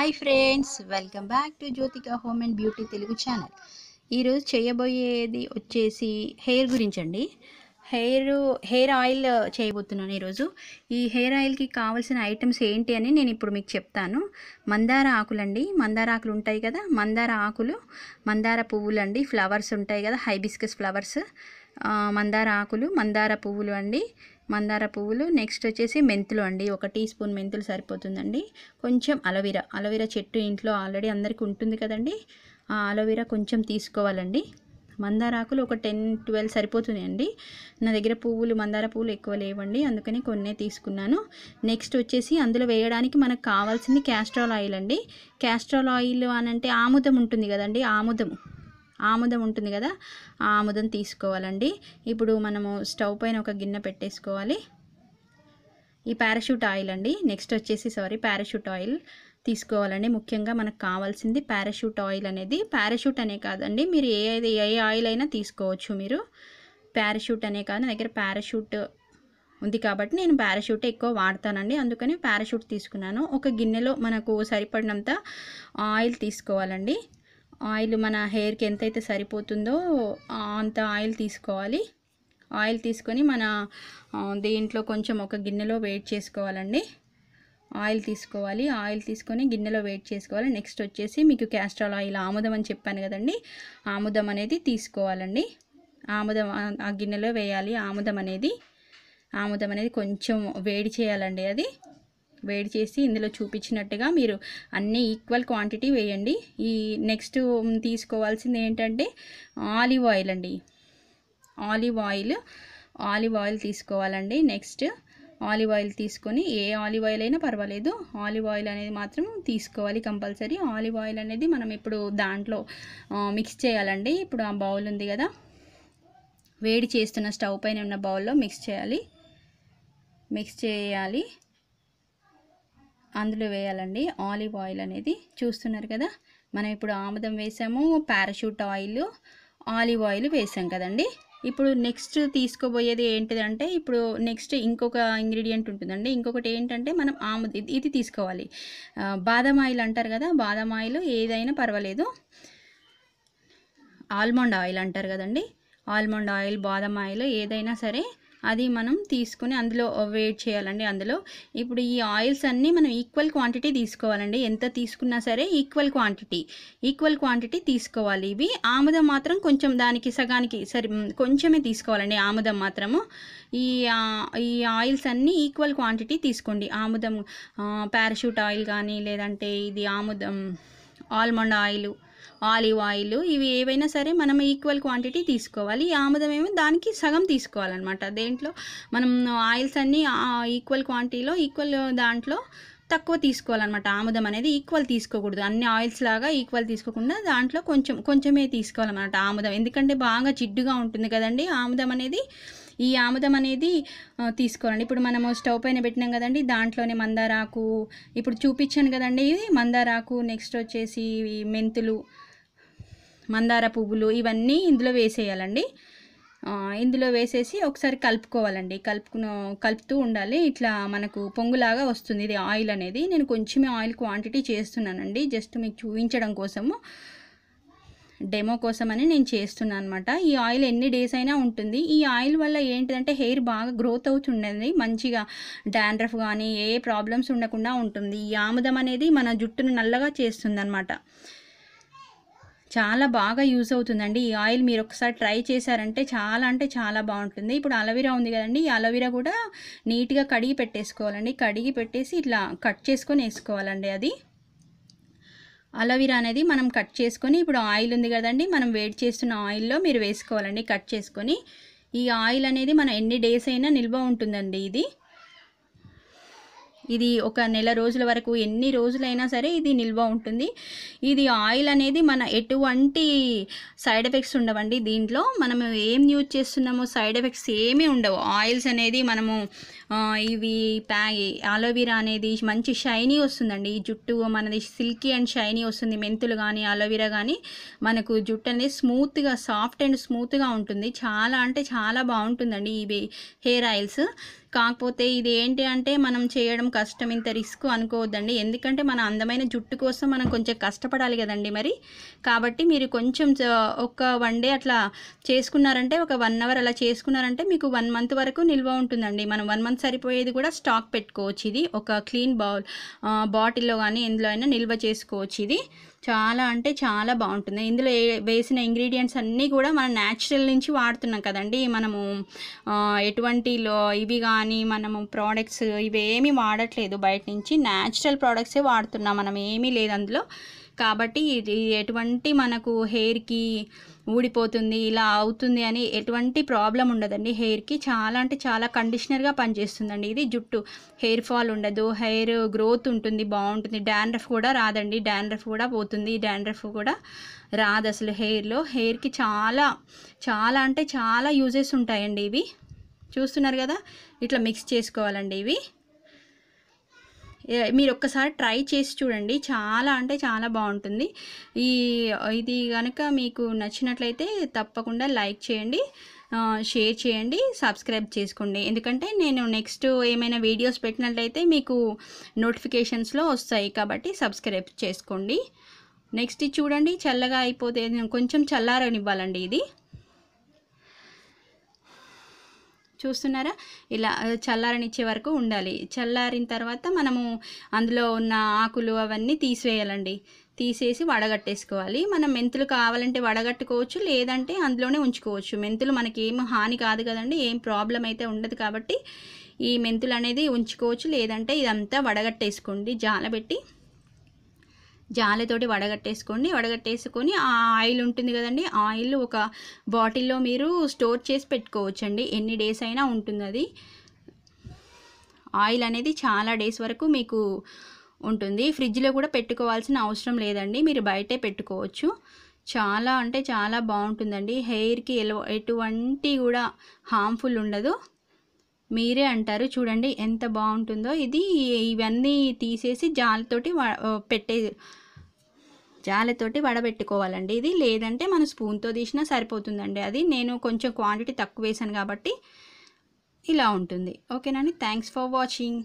hi friends welcome back to Jyothika home and beauty Telugu channel ఈరోజు చేయబోయేది వచ్చేసి హెయిర్ గురించి అండి హెయిర్ హెయిర్ ఆయిల్ చేయబోతున్నాను ఈరోజు ఈ హెయిర్ ఆయిల్కి కావాల్సిన ఐటమ్స్ ఏంటి అని నేను ఇప్పుడు మీకు చెప్తాను మందార ఆకులండి మందార ఆకులు ఉంటాయి కదా మందార ఆకులు మందార పువ్వులు అండి ఫ్లవర్స్ ఉంటాయి కదా హైబిస్కస్ ఫ్లవర్స్ మందార ఆకులు మందార పువ్వులు అండి మందార పువ్వులు నెక్స్ట్ వచ్చేసి మెంతులు అండి ఒక టీ స్పూన్ మెంతులు సరిపోతుందండి కొంచెం అలవీరా అలవీరా చెట్టు ఇంట్లో ఆల్రెడీ అందరికీ ఉంటుంది కదండి ఆ అలవీరా కొంచెం తీసుకోవాలండి మందార ఆకులు ఒక టెన్ ట్వెల్వ్ సరిపోతున్నాయండి నా దగ్గర పువ్వులు మందార పువ్వులు ఎక్కువ లేవండి అందుకని కొన్నే తీసుకున్నాను నెక్స్ట్ వచ్చేసి అందులో వేయడానికి మనకు కావాల్సింది క్యాస్ట్రాల్ ఆయిల్ అండి క్యాస్ట్రాల్ ఆయిల్ అనంటే ఆముదం ఉంటుంది కదండి ఆముదం ఆముదం ఉంటుంది కదా ఆ ఆముదం తీసుకోవాలండి ఇప్పుడు మనము స్టవ్ పైన ఒక గిన్నె పెట్టేసుకోవాలి ఈ పారాషూట్ ఆయిల్ అండి నెక్స్ట్ వచ్చేసి సారీ పారాషూట్ ఆయిల్ తీసుకోవాలండి ముఖ్యంగా మనకు కావాల్సింది పారాషూట్ ఆయిల్ అనేది పారాషూట్ అనే కాదండి మీరు ఏ ఏ ఆయిల్ అయినా తీసుకోవచ్చు మీరు పారాషూట్ అనే కాదు నా దగ్గర పారాషూట్ ఉంది కాబట్టి నేను పారాషూట్ ఎక్కువ వాడతానండి అందుకని పారాషూట్ తీసుకున్నాను ఒక గిన్నెలో మనకు సరిపడినంత ఆయిల్ తీసుకోవాలండి ఆయిల్ మన హెయిర్కి ఎంతైతే సరిపోతుందో అంత ఆయిల్ తీసుకోవాలి ఆయిల్ తీసుకొని మన దీంట్లో కొంచెం ఒక గిన్నెలో వెయిట్ చేసుకోవాలండి ఆయిల్ తీసుకోవాలి ఆయిల్ తీసుకొని గిన్నెలో వెయిట్ చేసుకోవాలి నెక్స్ట్ వచ్చేసి మీకు క్యాస్ట్రాల్ ఆయిల్ ఆముదం అని చెప్పాను కదండి ఆముదం అనేది తీసుకోవాలండి ఆముదం ఆ గిన్నెలో వేయాలి ఆముదం అనేది ఆముదం అనేది కొంచెం వేడి చేయాలండి అది వేడి చేసి ఇందులో చూపించినట్టుగా మీరు అన్నీ ఈక్వల్ క్వాంటిటీ వేయండి ఈ నెక్స్ట్ తీసుకోవాల్సింది ఏంటంటే ఆలివ్ ఆయిల్ అండి ఆలివ్ ఆయిల్ ఆలివ్ ఆయిల్ తీసుకోవాలండి నెక్స్ట్ ఆలివ్ ఆయిల్ తీసుకొని ఏ ఆలివ్ ఆయిల్ అయినా పర్వాలేదు ఆలివ్ ఆయిల్ అనేది మాత్రం తీసుకోవాలి కంపల్సరీ ఆలివ్ ఆయిల్ అనేది మనం ఇప్పుడు దాంట్లో మిక్స్ చేయాలండి ఇప్పుడు ఆ బౌల్ ఉంది కదా వేడి చేస్తున్న స్టవ్ పైన ఉన్న బౌల్లో మిక్స్ చేయాలి మిక్స్ చేయాలి అందులో వేయాలండి ఆలివ్ ఆయిల్ అనేది చూస్తున్నారు కదా మనం ఇప్పుడు ఆముదం వేసాము పారాషూట్ ఆయిల్ ఆలివ్ ఆయిల్ వేసాం కదండి ఇప్పుడు నెక్స్ట్ తీసుకోబోయేది ఏంటిదంటే ఇప్పుడు నెక్స్ట్ ఇంకొక ఇంగ్రీడియంట్ ఉంటుందండి ఇంకొకటి ఏంటంటే మనం ఆముద ఇది తీసుకోవాలి బాదం ఆయిల్ అంటారు కదా బాదం ఆయిల్ ఏదైనా పర్వాలేదు ఆల్మండ్ ఆయిల్ అంటారు కదండి ఆల్మండ్ ఆయిల్ బాదం ఆయిల్ ఏదైనా సరే అది మనం తీసుకుని అందులో వేట్ చేయాలండి అందులో ఇప్పుడు ఈ ఆయిల్స్ అన్నీ మనం ఈక్వల్ క్వాంటిటీ తీసుకోవాలండి ఎంత తీసుకున్నా సరే ఈక్వల్ క్వాంటిటీ ఈక్వల్ క్వాంటిటీ తీసుకోవాలి ఇవి ఆముదం మాత్రం కొంచెం దానికి సగానికి సరి కొంచెమే తీసుకోవాలండి ఆముదం మాత్రము ఈ ఈ ఆయిల్స్ అన్నీ ఈక్వల్ క్వాంటిటీ తీసుకోండి ఆముదం పారాషూట్ ఆయిల్ కానీ లేదంటే ఇది ఆముదం ఆల్మండ్ ఆయిల్ ఆలివ్ ఆయిల్ ఇవి ఏవైనా సరే మనం ఈక్వల్ క్వాంటిటీ తీసుకోవాలి ఈ ఆముదం ఏమో దానికి సగం తీసుకోవాలన్నమాట దేంట్లో మనం ఆయిల్స్ అన్నీ ఈక్వల్ క్వాంటిటీలో ఈక్వల్ దాంట్లో తక్కువ తీసుకోవాలన్నమాట ఆముదం అనేది ఈక్వల్ తీసుకోకూడదు అన్ని ఆయిల్స్ లాగా ఈక్వల్ తీసుకోకుండా దాంట్లో కొంచెం కొంచెమే తీసుకోవాలన్నమాట ఆముదం ఎందుకంటే బాగా జిడ్డుగా ఉంటుంది కదండి ఆముదం అనేది ఈ ఆముదం అనేది తీసుకోవాలండి ఇప్పుడు మనము స్టవ్ పైన పెట్టినాం కదండి దాంట్లోనే మందారాకు ఇప్పుడు చూపించాను కదండి ఇది మందారాకు నెక్స్ట్ వచ్చేసి మెంతులు మందార పువ్వులు ఇవన్నీ ఇందులో వేసేయాలండి ఇందులో వేసేసి ఒకసారి కలుపుకోవాలండి కలుపుకు కలుపుతూ ఉండాలి ఇట్లా మనకు పొంగులాగా వస్తుంది ఇది ఆయిల్ అనేది నేను కొంచెమే ఆయిల్ క్వాంటిటీ చేస్తున్నానండి జస్ట్ మీకు చూపించడం కోసము డెమో కోసమని నేను చేస్తున్నాను అనమాట ఈ ఆయిల్ ఎన్ని డేస్ అయినా ఉంటుంది ఈ ఆయిల్ వల్ల ఏంటిదంటే హెయిర్ బాగా గ్రోత్ అవుతుండేది మంచిగా డాండ్రఫ్ కానీ ఏ ప్రాబ్లమ్స్ ఉండకుండా ఉంటుంది ఈ ఆముదం అనేది మన జుట్టును నల్లగా చేస్తుందన్నమాట చాలా బాగా యూజ్ అవుతుందండి ఈ ఆయిల్ మీరు ఒకసారి ట్రై చేశారంటే చాలా అంటే చాలా బాగుంటుంది ఇప్పుడు అలవీరా ఉంది కదండి ఈ అలవీరా కూడా నీట్గా కడిగి పెట్టేసుకోవాలండి కడిగి పెట్టేసి ఇట్లా కట్ చేసుకొని వేసుకోవాలండి అది అలోవెరా అనేది మనం కట్ చేసుకొని ఇప్పుడు ఆయిల్ ఉంది కదండి మనం వేడి చేస్తున్న ఆయిల్లో మీరు వేసుకోవాలండి కట్ చేసుకొని ఈ ఆయిల్ అనేది మనం ఎన్ని డేస్ అయినా నిల్వ ఉంటుందండి ఇది ఇది ఒక నెల రోజుల వరకు ఎన్ని రోజులైనా సరే ఇది నిల్వ ఉంటుంది ఇది ఆయిల్ అనేది మన ఎటువంటి సైడ్ ఎఫెక్ట్స్ ఉండవండి దీంట్లో మనం ఏం యూజ్ చేస్తున్నామో సైడ్ ఎఫెక్ట్స్ ఏమీ ఉండవు ఆయిల్స్ అనేది మనము ఇవి ప్యా అలోవీరా అనేది మంచి షైనీ వస్తుందండి ఈ జుట్టు మనది సిల్కీ అండ్ షైనీ వస్తుంది మెంతులు కానీ అలోవీరా కానీ మనకు జుట్టు అనేది స్మూత్గా సాఫ్ట్ అండ్ స్మూత్గా ఉంటుంది చాలా అంటే చాలా బాగుంటుందండి ఇవి హెయిర్ ఆయిల్స్ కాకపోతే ఇది ఏంటి అంటే మనం చేయడం కష్టం ఇంత రిస్క్ అనుకోవద్దండి ఎందుకంటే మన అందమైన జుట్టు కోసం మనం కొంచెం కష్టపడాలి కదండి మరి కాబట్టి మీరు కొంచెం ఒక వన్ డే అట్లా చేసుకున్నారంటే ఒక వన్ అవర్ అలా చేసుకున్నారంటే మీకు వన్ మంత్ వరకు నిల్వ ఉంటుందండి మనం వన్ మంత్ సరిపోయేది కూడా స్టాక్ పెట్టుకోవచ్చు ఇది ఒక క్లీన్ బౌల్ బాటిల్లో కానీ ఎందులో అయినా నిల్వ చేసుకోవచ్చు ఇది చాలా అంటే చాలా బాగుంటుంది ఇందులో వేసిన ఇంగ్రీడియంట్స్ అన్నీ కూడా మనం న్యాచురల్ నుంచి వాడుతున్నాం కదండి మనము ఎటువంటి ఇవి కానీ మనము ప్రోడక్ట్స్ ఇవేమీ వాడట్లేదు బయట నుంచి న్యాచురల్ ప్రోడక్ట్సే వాడుతున్నాం మనం ఏమీ లేదు అందులో కాబట్టి ఎటువంటి మనకు హెయిర్కి ఊడిపోతుంది ఇలా అవుతుంది అని ఎటువంటి ప్రాబ్లం ఉండదండి హెయిర్కి చాలా అంటే చాలా కండిషనర్గా పనిచేస్తుందండి ఇది జుట్టు హెయిర్ ఫాల్ ఉండదు హెయిర్ గ్రోత్ ఉంటుంది బాగుంటుంది డాండ్రఫ్ కూడా రాదండి డాండ్రఫ్ కూడా పోతుంది డాండ్రఫ్ కూడా రాదు అసలు హెయిర్లో హెయిర్కి చాలా చాలా అంటే చాలా యూజెస్ ఉంటాయండి ఇవి చూస్తున్నారు కదా ఇట్లా మిక్స్ చేసుకోవాలండి ఇవి మీరు ఒక్కసారి ట్రై చేసి చూడండి చాలా అంటే చాలా బాగుంటుంది ఈ ఇది కనుక మీకు నచ్చినట్లయితే తప్పకుండా లైక్ చేయండి షేర్ చేయండి సబ్స్క్రైబ్ చేసుకోండి ఎందుకంటే నేను నెక్స్ట్ ఏమైనా వీడియోస్ పెట్టినట్లయితే మీకు నోటిఫికేషన్స్లో వస్తాయి కాబట్టి సబ్స్క్రైబ్ చేసుకోండి నెక్స్ట్ చూడండి చల్లగా అయిపోతే కొంచెం చల్లారనివ్వాలండి ఇది చూస్తున్నారా ఇలా చల్లారనిచ్చే వరకు ఉండాలి చల్లారిన తర్వాత మనము అందులో ఉన్న ఆకులు అవన్నీ తీసివేయాలండి తీసేసి వడగట్టేసుకోవాలి మనం మెంతులు కావాలంటే వడగట్టుకోవచ్చు లేదంటే అందులోనే ఉంచుకోవచ్చు మెంతులు మనకి ఏం హాని కాదు కదండి ఏం ప్రాబ్లం అయితే ఉండదు కాబట్టి ఈ మెంతులు అనేది ఉంచుకోవచ్చు లేదంటే ఇదంతా వడగట్టేసుకోండి జాలబెట్టి జాలితోటి వడగట్టేసుకోండి వడగట్టేసుకొని ఆ ఆయిల్ ఉంటుంది కదండి ఆయిల్ ఒక బాటిల్లో మీరు స్టోర్ చేసి పెట్టుకోవచ్చండి ఎన్ని డేస్ అయినా ఉంటుంది అది ఆయిల్ అనేది చాలా డేస్ వరకు మీకు ఉంటుంది ఫ్రిడ్జ్లో కూడా పెట్టుకోవాల్సిన అవసరం లేదండి మీరు బయటే పెట్టుకోవచ్చు చాలా అంటే చాలా బాగుంటుందండి హెయిర్కి ఎలా ఎటువంటి కూడా హార్మ్ఫుల్ ఉండదు మీరే అంటారు చూడండి ఎంత బాగుంటుందో ఇది ఇవన్నీ తీసేసి జాలతోటి పెట్టే జాలతోటి వడబెట్టుకోవాలండి ఇది లేదంటే మన స్పూన్తో తీసినా సరిపోతుందండి అది నేను కొంచెం క్వాంటిటీ తక్కువ వేసాను కాబట్టి ఇలా ఉంటుంది ఓకేనండి థ్యాంక్స్ ఫర్ వాచింగ్